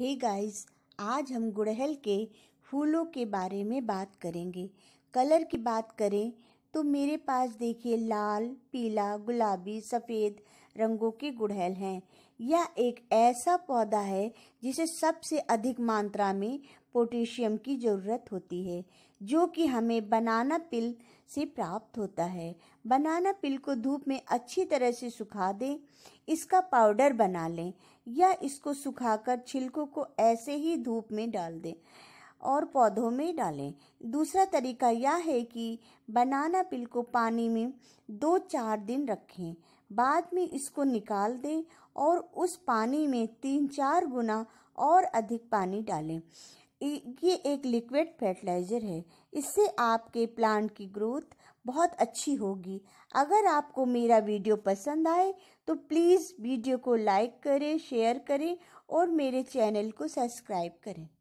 हे hey guys आज हम गुड़हल के फूलों के बारे में बात करेंगे कलर की बात करें तो मेरे पास देखिए लाल पीला गुलाबी सफ़ेद रंगों की गुड़हल हैं यह एक ऐसा पौधा है जिसे सबसे अधिक मात्रा में पोटेशियम की ज़रूरत होती है जो कि हमें बनाना पिल से प्राप्त होता है बनाना पिल को धूप में अच्छी तरह से सुखा दें इसका पाउडर बना लें या इसको सुखाकर छिलकों को ऐसे ही धूप में डाल दें और पौधों में डालें दूसरा तरीका यह है कि बनाना पिल को पानी में दो चार दिन रखें बाद में इसको निकाल दें और उस पानी में तीन चार गुना और अधिक पानी डालें ये एक लिक्विड फर्टिलाइज़र है इससे आपके प्लांट की ग्रोथ बहुत अच्छी होगी अगर आपको मेरा वीडियो पसंद आए तो प्लीज़ वीडियो को लाइक करें शेयर करें और मेरे चैनल को सब्सक्राइब करें